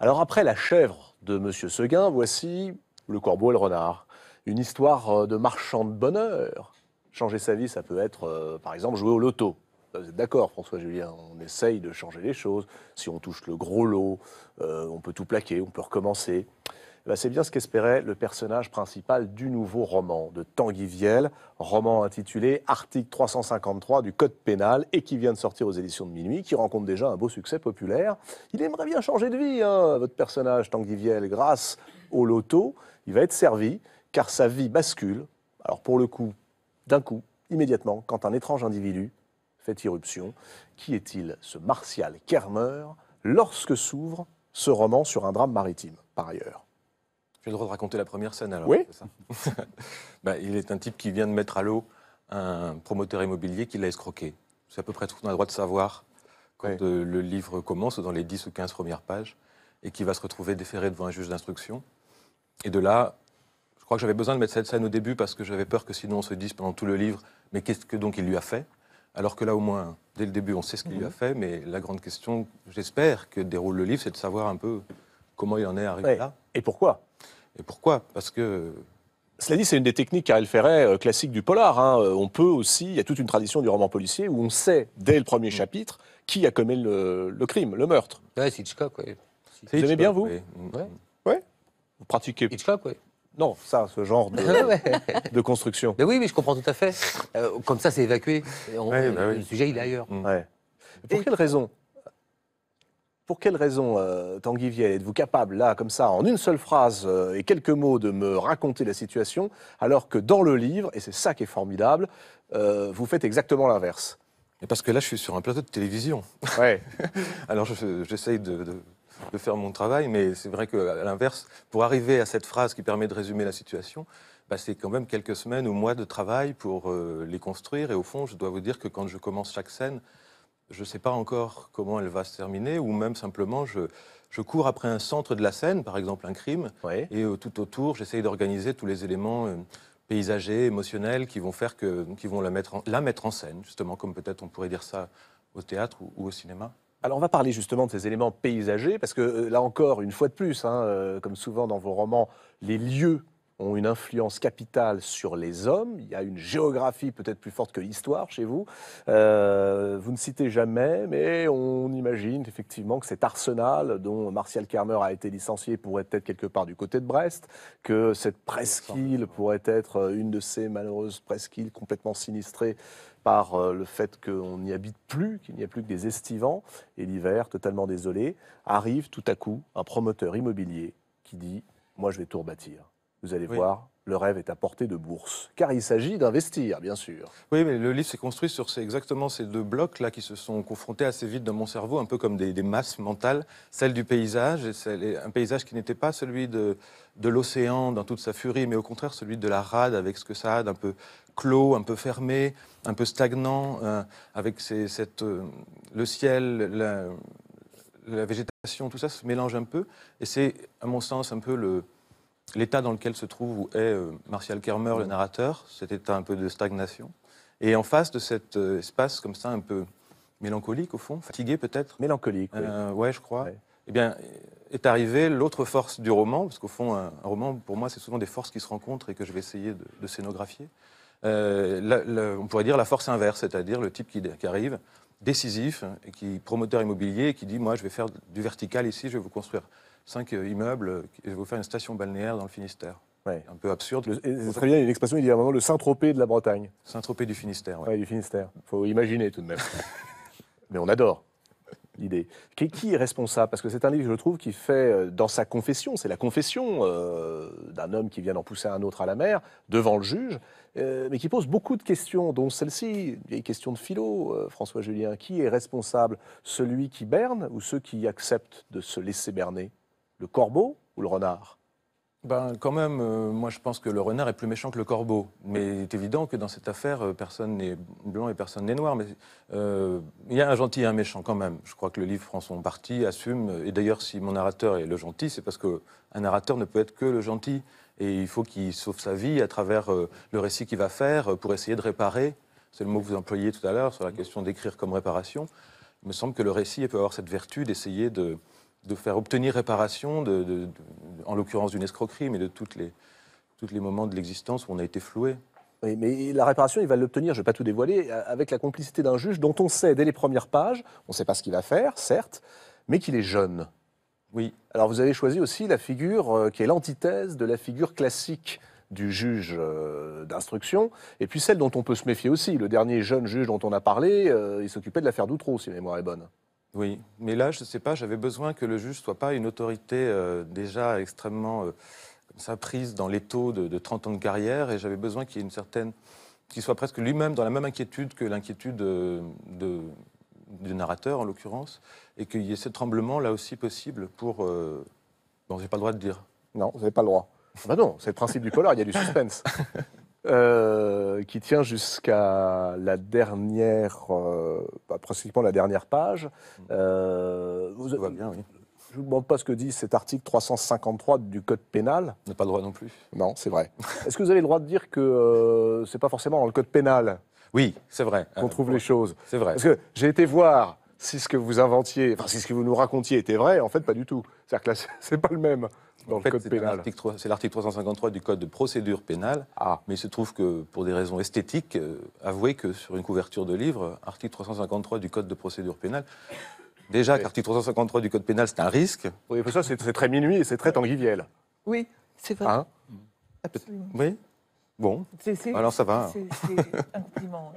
Alors après la chèvre de M. Seguin, voici le corbeau et le renard. Une histoire euh, de marchand de bonheur. Changer sa vie, ça peut être, euh, par exemple, jouer au loto. Euh, vous êtes d'accord, François Julien, on essaye de changer les choses. Si on touche le gros lot, on peut tout plaquer, on peut recommencer. Bah, c'est bien ce qu'espérait le personnage principal du nouveau roman de Tanguy Vielle, roman intitulé Article 353 du Code pénal et qui vient de sortir aux éditions de Minuit, qui rencontre déjà un beau succès populaire. Il aimerait bien changer de vie, hein, votre personnage Tanguy Vielle, grâce au loto. Il va être servi car sa vie bascule, alors pour le coup, d'un coup, immédiatement, quand un étrange individu fait irruption. Qui est-il, ce Martial Kermer, lorsque s'ouvre ce roman sur un drame maritime, par ailleurs j'ai le droit de raconter la première scène alors. Oui. Ça bah, il est un type qui vient de mettre à l'eau un promoteur immobilier qui l'a escroqué. C'est à peu près tout qu'on a le droit de savoir quand euh, le livre commence, dans les 10 ou 15 premières pages, et qui va se retrouver déféré devant un juge d'instruction. Et de là, je crois que j'avais besoin de mettre cette scène au début parce que j'avais peur que sinon on se dise pendant tout le livre, mais qu'est-ce que donc il lui a fait alors que là, au moins, dès le début, on sait ce qu'il lui a mhm. fait, mais la grande question, j'espère, que déroule le livre, c'est de savoir un peu comment il en est arrivé là. Et pourquoi et pourquoi Parce que cela dit, c'est une des techniques à Ferret euh, classique du polar. Hein. Euh, on peut aussi, il y a toute une tradition du roman policier où on sait dès le premier mm. chapitre qui a commis le, crime, le meurtre. Oui, c'est Hitchcock, oui. Vous aimez bien, vous Oui. Mm. Ouais. vous pratiquez Hitchcock, oui. Non, ça, ce genre de, construction. Mais oui, mais je comprends tout à fait. Euh, comme ça, c'est évacué. Bah le sujet, il est ailleurs. Mm. Pour quelle raison pour quelle raison, euh, Tanguy êtes-vous capable, là, comme ça, en une seule phrase euh, et quelques mots, de me raconter la situation, alors que dans le livre, et c'est ça qui est formidable, euh, vous faites exactement l'inverse et Parce que là, je suis sur un plateau de télévision. Ouais. alors, j'essaye de, faire mon travail, mais c'est vrai qu'à l'inverse, pour arriver à cette phrase qui permet de résumer la situation, bah, c'est quand même quelques semaines ou mois de travail pour euh, les construire. Et au fond, je dois vous dire que quand je commence chaque scène, je ne sais pas encore comment elle va se terminer, ou même simplement, je, je cours après un centre de la scène, par exemple un crime, et euh, tout autour, j'essaye d'organiser tous les éléments euh, paysagers, émotionnels, qui vont faire que, vont la mettre en, mettre en scène, justement, comme peut-être on pourrait dire ça au théâtre ou, au cinéma. Alors on va parler justement de ces éléments paysagers, parce que euh, là encore, une fois de plus, hein, comme souvent dans vos romans, les lieux ont une influence capitale sur les hommes. Il y a une géographie peut-être plus forte que l'histoire chez vous. Euh, vous ne citez jamais, mais on imagine effectivement que cet arsenal dont Martial Kermer a été licencié pourrait être quelque part du côté de Brest, que cette presqu'île pourrait être euh, une de ces malheureuses presqu'îles complètement sinistrées par euh, le fait qu'on n'y habite plus, qu'il n'y a plus que des estivants, et l'hiver totalement désolé, arrive tout à coup un promoteur immobilier qui dit, moi je vais tout rebâtir vous allez voir, le rêve est à portée de bourse, car il s'agit d'investir, bien sûr. Oui, mais le livre s'est construit sur ces, exactement ces deux blocs-là qui se sont confrontés assez vite dans mon cerveau, un peu comme des, masses mentales, celle du paysage, et un paysage qui n'était pas celui de, de l'océan dans toute sa furie, mais au contraire celui de la rade, avec ce que ça a d'un peu clos, un peu fermé, un peu stagnant, euh, avec cette, euh, le ciel, la végétation, tout ça se mélange un peu, et c'est, à mon sens, un peu le l'état dans lequel se trouve ou est euh, Martial Kermer, le narrateur, cet état un peu de stagnation. Et en face de cet euh, espace comme ça, un peu mélancolique au fond, fatigué peut-être. Mélancolique. Oui. Euh, ouais, je crois. Eh bien, est arrivée l'autre force du roman, parce qu'au fond, un, roman, pour moi, c'est souvent des forces qui se rencontrent et que je vais essayer de, scénographier. on pourrait dire la force inverse, c'est-à-dire le type qui, arrive, décisif, et qui promoteur immobilier, et qui dit, moi, je vais faire du vertical ici, je vais vous construire cinq euh, immeubles, je euh, vais vous faire une station balnéaire dans le Finistère. Un peu absurde. C'est très bien, expression, il y a un moment, le Saint-Tropez de la Bretagne. Saint-Tropez du Finistère, oui. du Finistère. Il faut imaginer tout de même. Mais on adore l'idée. Qui, est responsable Parce que c'est un livre, je trouve, qui fait euh, dans sa confession, c'est la confession d'un homme qui vient d'en pousser un autre à la mer, devant le juge, mais qui pose beaucoup de questions, dont celle-ci, les questions de philo, François Julien. Qui est responsable Celui qui berne ou ceux qui acceptent de se laisser berner le corbeau ou le renard ben, quand même, euh, moi je pense que le renard est plus méchant que le corbeau. Mais il est évident que dans cette affaire, euh, personne n'est blanc et personne n'est noir. Mais euh, il y a un gentil et un méchant quand même. Je crois que le livre prend son parti, assume. Et d'ailleurs, si mon narrateur est le gentil, c'est parce qu'un narrateur ne peut être que le gentil. Et il faut qu'il sauve sa vie à travers le récit qu'il va faire pour essayer de réparer. C'est le mot que vous employiez tout à l'heure sur la question d'écrire comme réparation. Il me semble que le récit peut avoir cette vertu d'essayer de de faire obtenir réparation, de, en l'occurrence d'une escroquerie, mais de toutes les, tous les moments de l'existence où on a été floué. Oui, mais la réparation, il va l'obtenir, je ne vais pas tout dévoiler, euh, avec la complicité d'un juge dont on sait dès les premières pages, on ne sait pas ce qu'il va faire, certes, mais qu'il est jeune. Oui. Alors vous avez choisi aussi la figure euh, qui est l'antithèse de la figure classique du juge euh, d'instruction, et puis celle dont on peut se méfier aussi. Le dernier jeune juge dont on a parlé, il s'occupait de l'affaire d'Outreau, si la mémoire est bonne. Oui, mais là, je ne sais pas, j'avais besoin que le juge ne soit pas une autorité euh, déjà extrêmement euh, comme ça, prise dans les taux de, 30 ans de carrière, et j'avais besoin qu'il y ait une certaine. qu'il soit presque lui-même dans la même inquiétude que l'inquiétude euh, du narrateur, en l'occurrence, et qu'il y ait ce tremblement là aussi possible pour. Euh... Bon, j'ai pas le droit de dire. Non, vous n'avez pas le droit. Ben non, c'est le principe du polar, il y a du suspense. Euh, qui tient jusqu'à la dernière, euh, bah, la dernière page. Mmh. Euh, vous, bien, oui. Je ne vous demande pas ce que dit cet article 353 du Code pénal. On n'a pas le droit non plus. Non, c'est vrai. Est-ce que vous avez le droit de dire que euh, ce n'est pas forcément dans le Code pénal Oui, c'est vrai. Qu'on trouve les choses. C'est vrai. Parce que j'ai été voir si ce que vous inventiez, enfin si ce que vous nous racontiez était vrai, en fait pas du tout. C'est-à-dire que là, c'est pas le même dans le code pénal. C'est l'article 353 du code de procédure pénale. Ah. Mais il se trouve que pour des raisons esthétiques, euh, avouez que sur une couverture de livre, article 353 du code de procédure pénale. Déjà, qu'article l'article 353 du code pénal, c'est un risque. Oui, ça, c'est très minuit et c'est très Tanguy Oui, c'est vrai. Hein Absolument. Oui. Bon. Alors ça va. C'est un compliment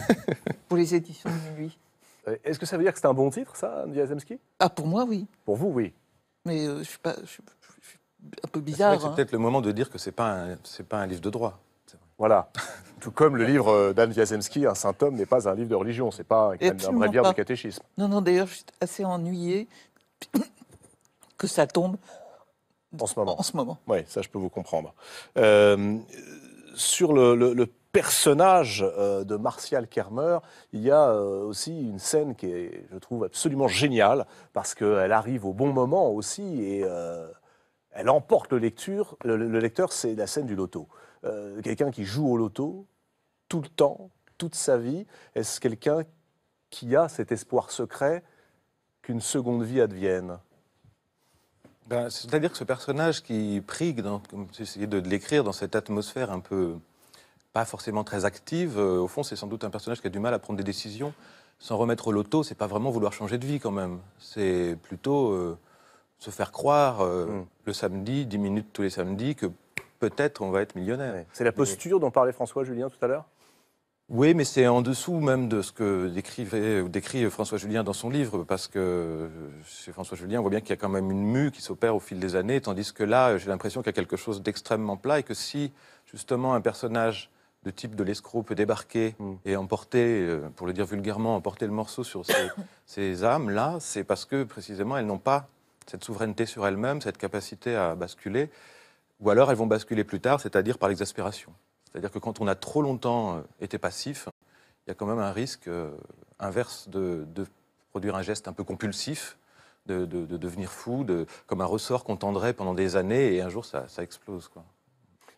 pour les éditions de minuit. Euh, est-ce que ça veut dire que c'est un bon titre, ça, Diazemski Ah, pour moi, oui. Pour vous, oui. Mais euh, je, suis pas, un peu bizarre. C'est hein. peut-être le moment de dire que ce n'est pas, un, pas un livre de droit. Voilà. Tout comme le livre euh, d'Anne Wiazemski, Un saint homme, n'est pas un livre de religion. C'est pas un vrai livre de catéchisme. Non, non, d'ailleurs, je suis assez ennuyé que ça tombe en ce moment. En ce moment. Oui, ça, je peux vous comprendre. Euh, sur le, le, le personnage euh, de Martial Kermer, il y a euh, aussi une scène qui est, je trouve, absolument géniale, parce qu'elle arrive au bon moment aussi, et euh, elle emporte le, lecteur. le, lecteur, c'est la scène du loto. quelqu'un qui joue au loto tout le temps, toute sa vie, est-ce quelqu'un qui a cet espoir secret qu'une seconde vie advienne ben, C'est-à-dire que ce personnage qui prigue, comme comme essayais de l'écrire, dans cette atmosphère un peu forcément très active. Euh, au fond, c'est sans doute un personnage qui a du mal à prendre des décisions. sans remettre au loto, c'est pas vraiment vouloir changer de vie quand même. C'est plutôt euh, se faire croire euh, hmm. le samedi, 10 minutes tous les samedis, que peut-être on va être millionnaire. C'est la posture dont parlait François Julien tout à l'heure oui, mais c'est en dessous même de ce que décrivait, décrit François Julien dans son livre, parce que chez François Julien, on voit bien qu'il y a quand même une mue qui s'opère au fil des années, tandis que là, j'ai l'impression qu'il y a quelque chose d'extrêmement plat et que si justement un personnage de type de l'escroc peut débarquer mm. et emporter, euh, pour le dire vulgairement, emporter le morceau sur ces, âmes-là, c'est parce que précisément elles n'ont pas cette souveraineté sur elles-mêmes, cette capacité à basculer, ou alors elles vont basculer plus tard, c'est-à-dire par l'exaspération. C'est-à-dire que quand on a trop longtemps euh, été passif, il y a quand même un risque euh, inverse de, produire un geste un peu compulsif, de, devenir fou, comme un ressort qu'on tendrait pendant des années et un jour ça, ça explose. Quoi.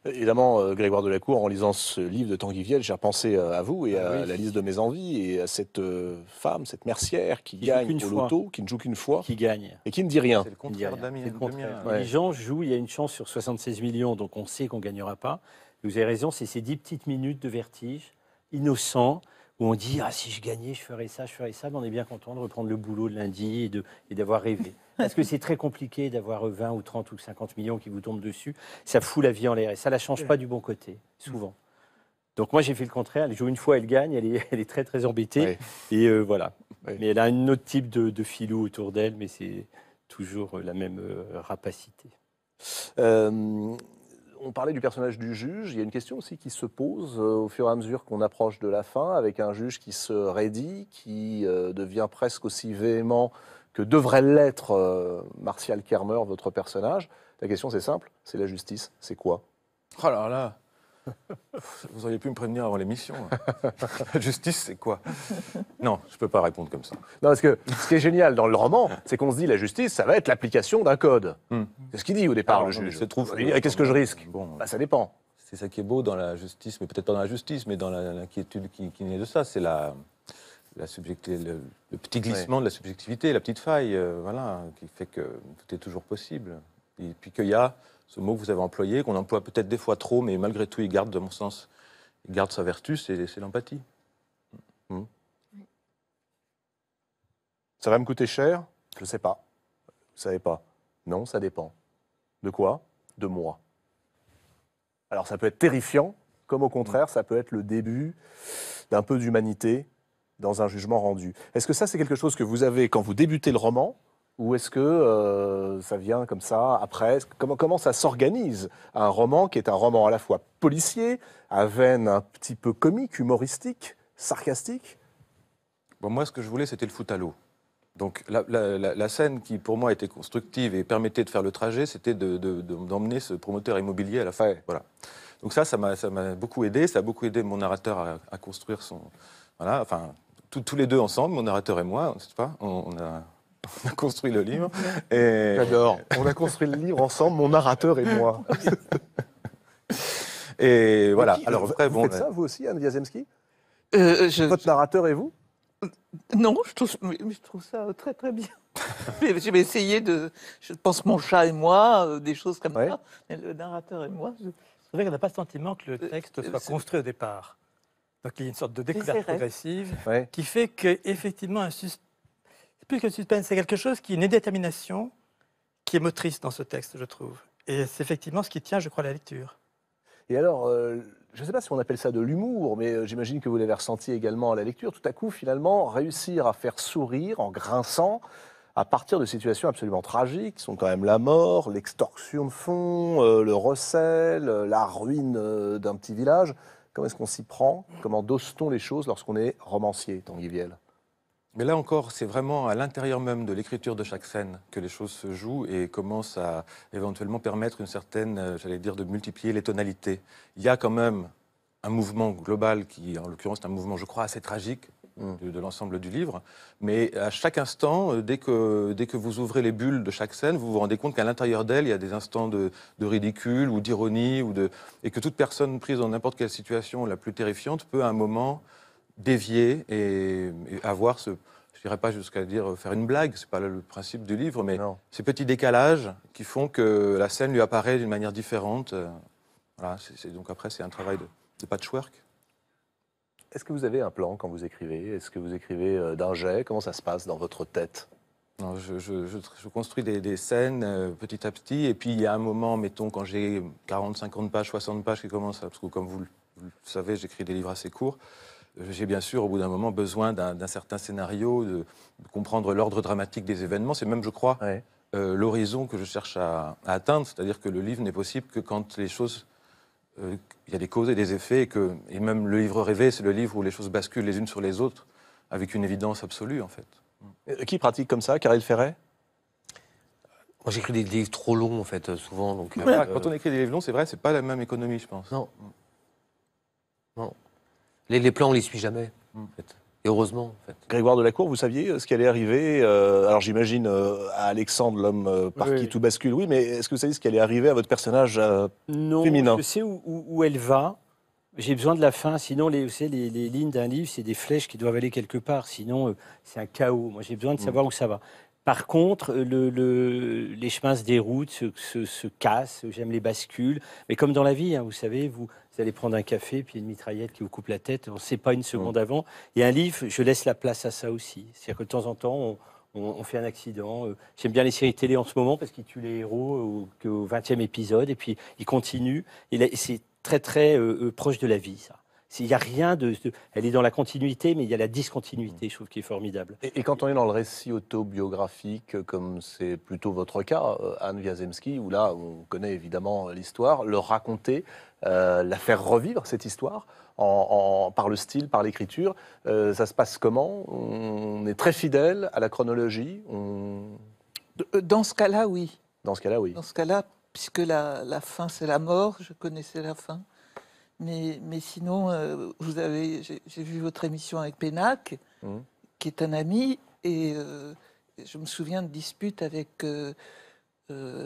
Évidemment, euh, Grégoire Delacour, en lisant ce livre de Tanguy Vielle, j'ai repensé euh, à vous et ah à la liste de mes envies et à cette euh, femme, cette mercière qui, gagne au loto, qui ne joue qu'une fois. Qui gagne. Et qui ne dit rien. C'est le contraire Les gens jouent, il y a une chance sur 76 millions, donc on sait qu'on ne gagnera pas. vous avez raison, c'est ces dix petites minutes de vertige, innocents, où on dit Ah, si je gagnais, je ferais ça, je ferais ça, mais on est bien content de reprendre le boulot de lundi et d'avoir rêvé. Parce que c'est très compliqué d'avoir 20 euh, ou 30 ou 50 millions qui vous tombent dessus. Ça fout la vie en l'air et ça ne la change pas du bon côté, souvent. Donc moi, j'ai fait le contraire. Elle joue une fois, elle gagne, elle est, très, très embêtée. Et euh, voilà. Mais elle a un autre type de, filou autour d'elle, mais c'est toujours euh, la même rapacité. on parlait du personnage du juge. Il y a une question aussi qui se pose au fur et à mesure qu'on approche de la fin, avec un juge qui se raidit, qui devient presque aussi véhément que devrait l'être euh, Martial Kermer, votre personnage. La question, c'est simple, c'est la justice, c'est quoi Oh là là Vous auriez pu me prévenir avant l'émission. la justice, c'est quoi Non, je ne peux pas répondre comme ça. Non, parce que ce qui est génial dans le roman, c'est qu'on se dit la justice, ça va être l'application d'un code. Hmm. C'est ce qu'il dit au départ, le juge. trop ah, Qu'est-ce que je risque bon, bah, Ça dépend. C'est ça qui est beau dans la justice, mais peut-être pas dans la justice, mais dans l'inquiétude qui, qui naît de ça, c'est la, la le, le, petit glissement de la subjectivité, la petite faille, euh, voilà, qui fait que tout est toujours possible. Et puis qu'il y a ce mot que vous avez employé, qu'on emploie peut-être des fois trop, mais malgré tout, il garde, de mon sens, il garde sa vertu, c'est l'empathie. Hmm. Ça va me coûter cher Je ne sais pas. Vous savez pas Non, ça dépend. De quoi De moi. Alors ça peut être terrifiant, comme au contraire, hmm. ça peut être le début d'un peu d'humanité dans un jugement rendu. Est-ce que ça, c'est quelque chose que vous avez quand vous débutez le roman ou est-ce que euh, ça vient comme ça après comment, comment ça s'organise un roman qui est un roman à la fois policier, à veine un petit peu comique, humoristique, sarcastique bon, Moi, ce que je voulais, c'était le foot à l'eau. Donc la, scène qui pour moi était constructive et permettait de faire le trajet, c'était d'emmener de, ce promoteur immobilier à la faille. Voilà. Donc ça, ça m'a beaucoup aidé, ça a beaucoup aidé mon narrateur à, à construire son, voilà, enfin tous les deux ensemble, mon narrateur et moi, pas, on, a, construit le livre. Et... J'adore. On a construit le livre ensemble, mon narrateur et moi. et voilà. Alors, vous, après, ça, vous aussi, Anne Wiazemski euh, euh, Votre narrateur et vous non, je trouve, je trouve, ça très très bien. je vais essayer de. Je pense mon chat et moi, euh, des choses comme ça. Mais le narrateur et moi. C'est vrai qu'on n'a pas le sentiment que le texte soit construit au départ. Donc il y a une sorte de découverte progressive qui fait qu'effectivement, plus que le suspense, c'est quelque chose qui est une détermination qui est motrice dans ce texte, je trouve. Et c'est effectivement ce qui tient, je crois, la lecture. Et alors, euh, je ne sais pas si on appelle ça de l'humour, mais euh, j'imagine que vous l'avez ressenti également à la lecture. Tout à coup, finalement, réussir à faire sourire en grinçant, à partir de situations absolument tragiques, qui sont quand même la mort, l'extorsion de fonds, euh, le recel, la ruine d'un petit village. Comment est-ce qu'on s'y prend Comment dose-t-on les choses lorsqu'on est romancier, Tanguy Viel mais là encore, c'est vraiment à l'intérieur même de l'écriture de chaque scène que les choses se jouent et commencent à éventuellement permettre une certaine, euh, j'allais dire, de multiplier les tonalités. Il y a quand même un mouvement global qui, en l'occurrence, est un mouvement, je crois, assez tragique mm. de, l'ensemble du livre. Mais à chaque instant, euh, dès que, dès que vous ouvrez les bulles de chaque scène, vous vous rendez compte qu'à l'intérieur d'elle, il y a des instants de, ridicule ou d'ironie, ou de, et que toute personne prise dans n'importe quelle situation la plus terrifiante peut à un moment dévier et, avoir ce... Je dirais pas jusqu'à dire euh, faire une blague, c'est pas le principe du livre, mais ces petits décalages qui font que la scène lui apparaît d'une manière différente. Euh, voilà, c'est, donc après c'est un travail de, de patchwork Est-ce que vous avez un plan quand vous écrivez Est-ce que vous écrivez euh, d'un jet Comment ça se passe dans votre tête non, je, construis des, scènes euh, petit à petit. Et puis, il y a un moment, mettons, quand j'ai 40, 50 pages, 60 pages qui commencent, parce que comme vous, le savez, j'écris des livres assez courts, euh, j'ai bien sûr, au bout d'un moment, besoin d'un certain scénario, de, comprendre l'ordre dramatique des événements. C'est même, je crois, l'horizon que je cherche à atteindre. C'est-à-dire que le livre n'est possible que quand les choses euh, il y a des causes et des effets, et, que, et même le livre rêvé, c'est le livre où les choses basculent les unes sur les autres, avec une évidence absolue en fait. Euh, qui pratique comme ça, Caril Ferret moi, j'écris des livres trop longs, en fait, euh, souvent. Donc, quand on écrit des livres longs, c'est vrai, c'est pas la même économie, je pense. Non. Les, plans, on les suit jamais, en hmm. fait heureusement, en fait. Grégoire Delacour, vous saviez euh, ce qui allait arriver euh, Alors j'imagine euh, à Alexandre, l'homme par qui tout bascule, oui, mais est-ce que vous savez ce qui allait arriver à votre personnage féminin Non, je sais où, elle va. J'ai besoin de la fin, sinon les, vous les, lignes d'un livre, c'est des flèches qui doivent aller quelque part, sinon c'est un chaos. Moi j'ai besoin de mm. savoir où ça va. Par contre, les chemins se déroutent, se, cassent, j'aime les bascules. Mais comme dans la vie, hein, vous savez, vous, vous prendre un café, puis une mitraillette qui vous coupe la tête, on ne sait pas une mm. seconde avant. Et un livre, je laisse la place à ça aussi. C'est-à-dire que de temps en temps, on, fait un accident. Euh, j'aime bien les séries télé en ce moment parce qu'ils tuent les héros au, au 20e épisode, et puis ils continuent. Et c'est très, très euh, euh, proche de la vie, ça. Il n'y a rien de, Elle est dans la continuité, mais il y a la discontinuité, je trouve, qui est formidable. Et, quand on est dans le récit autobiographique, comme c'est plutôt votre cas, euh, Anne Wiazemski, où là, on connaît évidemment l'histoire, le raconter, euh, la faire revivre, cette histoire, en, par le style, par l'écriture, euh, ça se passe comment On est très fidèle à la chronologie Dans ce cas-là, oui. Dans ce cas-là, oui. Dans ce cas-là, puisque la, la fin, c'est la mort, je connaissais la fin. Mais, sinon, euh, vous avez, j'ai vu votre émission avec Pénac, mmh. qui est un ami, et euh, je me souviens de disputes avec euh,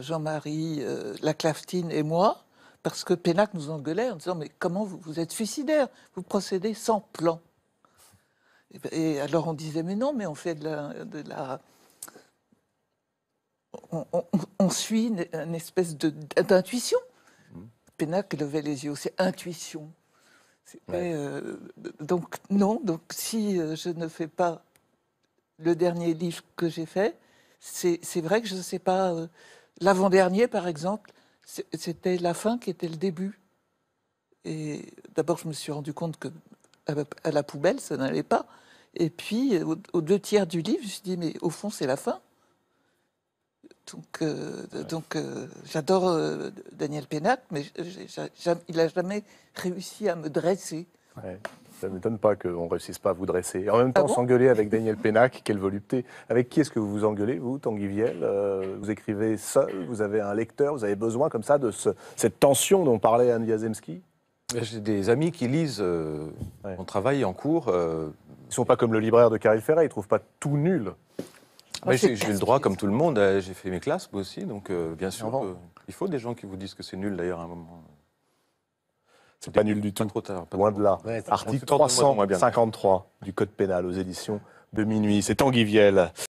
Jean-Marie, Laclaftine et moi, parce que Pénac nous engueulait en disant Mais comment vous, vous êtes suicidaire Vous procédez sans plan. Et, ben, alors on disait Mais non, mais on fait de la, de la on, suit une, une espèce d'intuition. Pénac levait les yeux, c'est intuition. Euh, donc non, donc si euh, je ne fais pas le dernier livre que j'ai fait, c'est vrai que je ne sais pas. Euh, l'avant-dernier, par exemple, c'était la fin qui était le début. Et d'abord, je me suis rendu compte que à la poubelle, ça n'allait pas. Et puis, aux, aux deux tiers du livre, je me suis dit, mais au fond, c'est la fin. Donc, euh, donc euh, j'adore euh, Daniel Pénac, mais il n'a jamais réussi à me dresser. Ça ne m'étonne pas qu'on ne réussisse pas à vous dresser. en même ah temps, s'engueuler avec Daniel Pénac, quelle volupté. Avec qui est-ce que vous vous engueulez, vous, Tanguy Viel Vous écrivez seul Vous avez un lecteur Vous avez besoin, comme ça, de cette tension dont parlait Anne Yazemski J'ai des amis qui lisent mon travail, en cours. Ils ne sont pas comme le libraire de Caril Ferret, ils ne trouvent pas tout nul. J'ai le droit, comme tout le monde, j'ai fait mes classes moi aussi, donc euh, bien sûr, il faut des gens qui vous disent que c'est nul d'ailleurs à un moment. C'est pas nul du tout. Trop tard. Loin de là. Article 353 du Code pénal aux éditions de minuit. C'est Tanguy